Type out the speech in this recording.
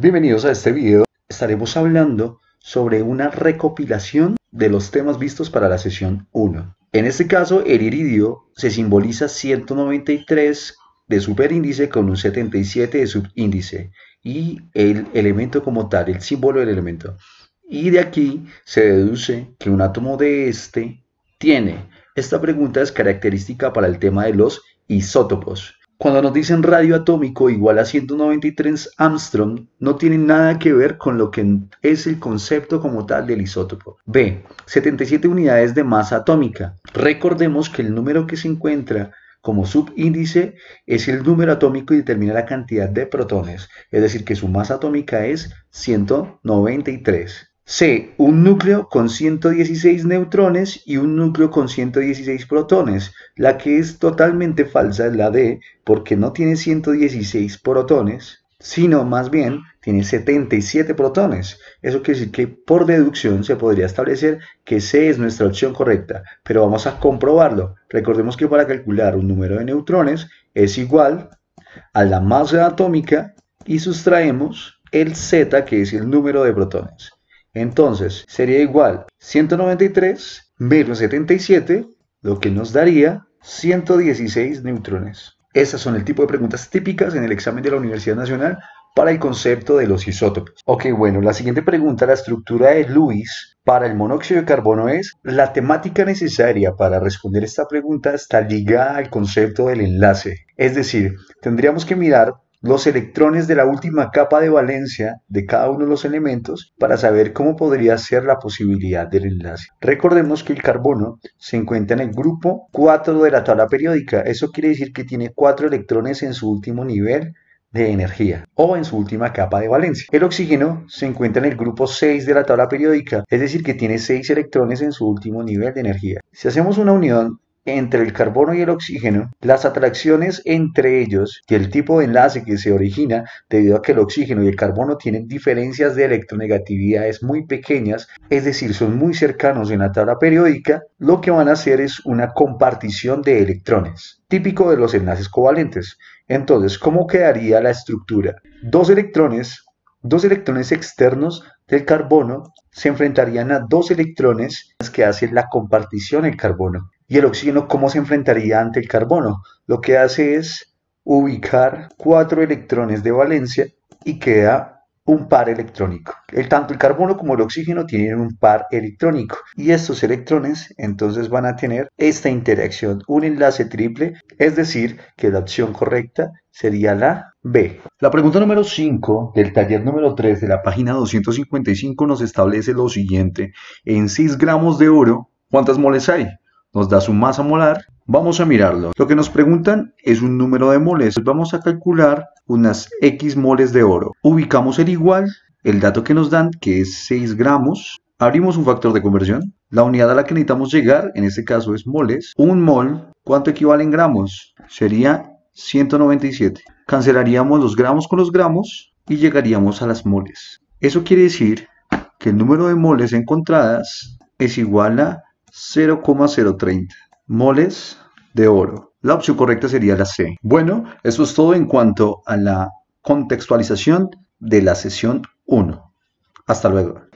Bienvenidos a este video. Estaremos hablando sobre una recopilación de los temas vistos para la sesión 1. En este caso, el iridio se simboliza 193 de superíndice con un 77 de subíndice y el elemento como tal, el símbolo del elemento. Y de aquí se deduce que un átomo de este tiene. Esta pregunta es característica para el tema de los isótopos. Cuando nos dicen radio atómico igual a 193 Armstrong, no tiene nada que ver con lo que es el concepto como tal del isótopo. B. 77 unidades de masa atómica. Recordemos que el número que se encuentra como subíndice es el número atómico y determina la cantidad de protones, es decir, que su masa atómica es 193. C. Un núcleo con 116 neutrones y un núcleo con 116 protones. La que es totalmente falsa es la D, porque no tiene 116 protones, sino más bien tiene 77 protones. Eso quiere decir que por deducción se podría establecer que C es nuestra opción correcta, pero vamos a comprobarlo. Recordemos que para calcular un número de neutrones es igual a la masa atómica y sustraemos el Z, que es el número de protones. Entonces, sería igual 193 menos 77, lo que nos daría 116 neutrones. Esas son el tipo de preguntas típicas en el examen de la Universidad Nacional para el concepto de los isótopos. Ok, bueno, la siguiente pregunta, la estructura de Lewis para el monóxido de carbono es, la temática necesaria para responder esta pregunta está ligada al concepto del enlace. Es decir, tendríamos que mirar los electrones de la última capa de valencia de cada uno de los elementos para saber cómo podría ser la posibilidad del enlace. Recordemos que el carbono se encuentra en el grupo 4 de la tabla periódica. Eso quiere decir que tiene 4 electrones en su último nivel de energía o en su última capa de valencia. El oxígeno se encuentra en el grupo 6 de la tabla periódica, es decir, que tiene 6 electrones en su último nivel de energía. Si hacemos una unión entre el carbono y el oxígeno, las atracciones entre ellos y el tipo de enlace que se origina debido a que el oxígeno y el carbono tienen diferencias de electronegatividades muy pequeñas, es decir, son muy cercanos en la tabla periódica, lo que van a hacer es una compartición de electrones, típico de los enlaces covalentes. Entonces, ¿cómo quedaría la estructura? Dos electrones, dos electrones externos del carbono se enfrentarían a dos electrones que hacen la compartición del carbono y el oxígeno cómo se enfrentaría ante el carbono. Lo que hace es ubicar cuatro electrones de valencia y queda un par electrónico. El, tanto el carbono como el oxígeno tienen un par electrónico y estos electrones entonces van a tener esta interacción, un enlace triple, es decir, que la opción correcta sería la B. La pregunta número 5 del taller número 3 de la página 255 nos establece lo siguiente, en 6 gramos de oro, ¿cuántas moles hay? nos da su masa molar. Vamos a mirarlo. Lo que nos preguntan es un número de moles. Vamos a calcular unas X moles de oro. Ubicamos el igual, el dato que nos dan, que es 6 gramos. Abrimos un factor de conversión. La unidad a la que necesitamos llegar, en este caso es moles. Un mol, ¿cuánto equivale en gramos? Sería 197. Cancelaríamos los gramos con los gramos y llegaríamos a las moles. Eso quiere decir que el número de moles encontradas es igual a 0,030 moles de oro. La opción correcta sería la C. Bueno, eso es todo en cuanto a la contextualización de la sesión 1. Hasta luego.